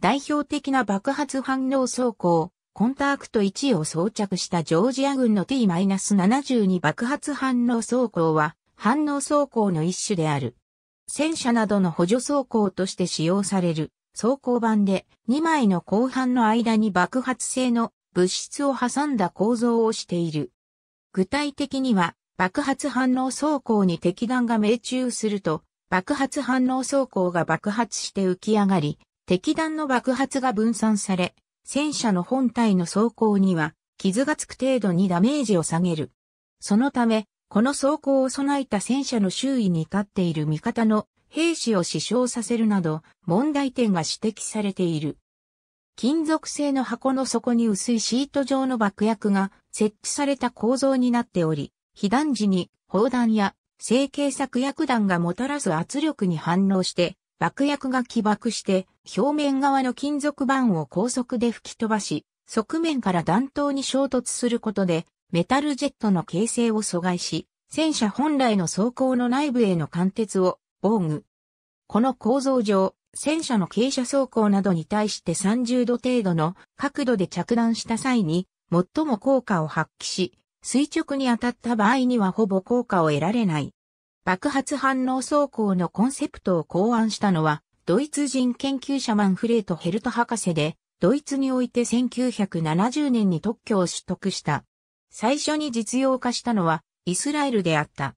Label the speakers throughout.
Speaker 1: 代表的な爆発反応走行、コンタクト1を装着したジョージア軍の T-72 爆発反応走行は反応走行の一種である。戦車などの補助走行として使用される走行版で2枚の後半の間に爆発性の物質を挟んだ構造をしている。具体的には爆発反応走行に敵弾が命中すると爆発反応走行が爆発して浮き上がり敵弾の爆発が分散され、戦車の本体の装甲には傷がつく程度にダメージを下げる。そのため、この装甲を備えた戦車の周囲に立っている味方の兵士を死傷させるなど問題点が指摘されている。金属製の箱の底に薄いシート状の爆薬が設置された構造になっており、被弾時に砲弾や成形作薬弾がもたらす圧力に反応して爆薬が起爆して、表面側の金属板を高速で吹き飛ばし、側面から弾頭に衝突することで、メタルジェットの形成を阻害し、戦車本来の装甲の内部への貫徹を防具。この構造上、戦車の傾斜走行などに対して30度程度の角度で着弾した際に、最も効果を発揮し、垂直に当たった場合にはほぼ効果を得られない。爆発反応走行のコンセプトを考案したのは、ドイツ人研究者マンフレート・ヘルト博士で、ドイツにおいて1970年に特許を取得した。最初に実用化したのはイスラエルであった。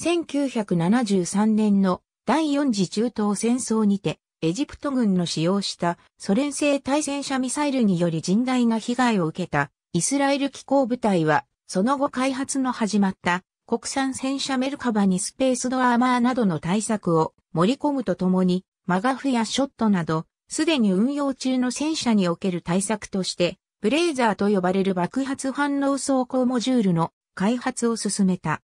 Speaker 1: 1973年の第4次中東戦争にて、エジプト軍の使用したソ連製対戦車ミサイルにより甚大な被害を受けたイスラエル機構部隊は、その後開発の始まった国産戦車メルカバにスペースドアーマーなどの対策を盛り込むとともに、マガフやショットなど、すでに運用中の戦車における対策として、ブレーザーと呼ばれる爆発反応走行モジュールの開発を進めた。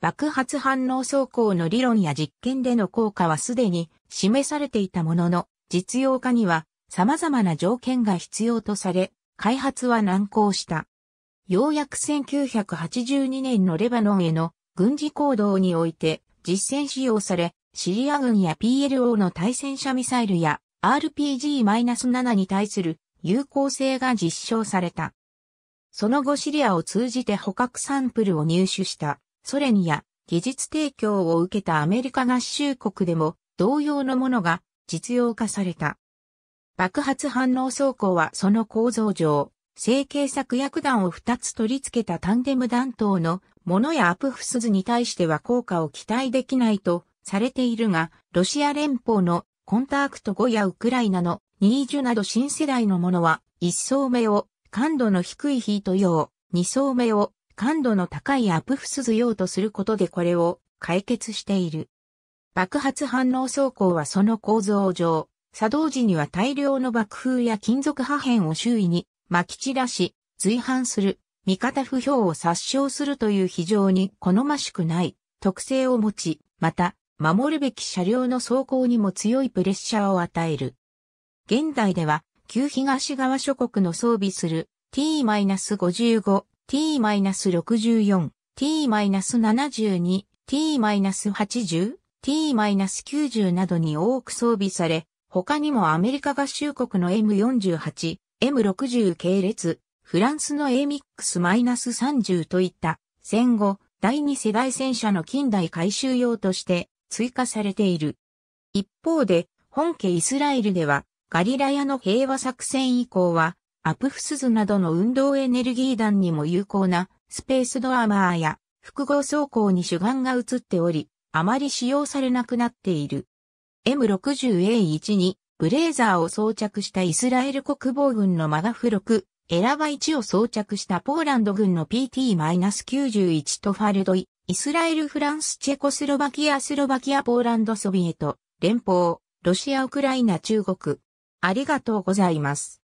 Speaker 1: 爆発反応走行の理論や実験での効果はすでに示されていたものの、実用化には様々な条件が必要とされ、開発は難航した。ようやく1982年のレバノンへの軍事行動において実戦使用され、シリア軍や PLO の対戦車ミサイルや RPG-7 に対する有効性が実証された。その後シリアを通じて捕獲サンプルを入手したソ連や技術提供を受けたアメリカ合衆国でも同様のものが実用化された。爆発反応装甲はその構造上、成形作薬弾を2つ取り付けたタンデム弾頭のものやアプフスズに対しては効果を期待できないとされているが、ロシア連邦のコンタクト5やウクライナのニージュなど新世代のものは、1層目を感度の低いヒート用、2層目を感度の高いアプフスズ用とすることでこれを解決している。爆発反応走行はその構造上、作動時には大量の爆風や金属破片を周囲に撒き散らし、随伴する、味方不評を殺傷するという非常に好ましくない特性を持ち、また、守るべき車両の走行にも強いプレッシャーを与える。現代では、旧東側諸国の装備する T-55、T-64、T-72、T-80、T-90 などに多く装備され、他にもアメリカ合衆国の M48、M60 系列、フランスの a m x 3 0といった戦後第二世代戦車の近代改修用として追加されている。一方で、本家イスラエルではガリラヤの平和作戦以降はアプフスズなどの運動エネルギー弾にも有効なスペースドアマーや複合走行に主眼が移っており、あまり使用されなくなっている。M60A1 にブレーザーを装着したイスラエル国防軍のマガフ6、エラバ1を装着したポーランド軍の PT-91 トファルドイ、イスラエル・フランス・チェコスロバキア・スロバキア・ポーランド・ソビエト、連邦、ロシア・ウクライナ・中国。ありがとうございます。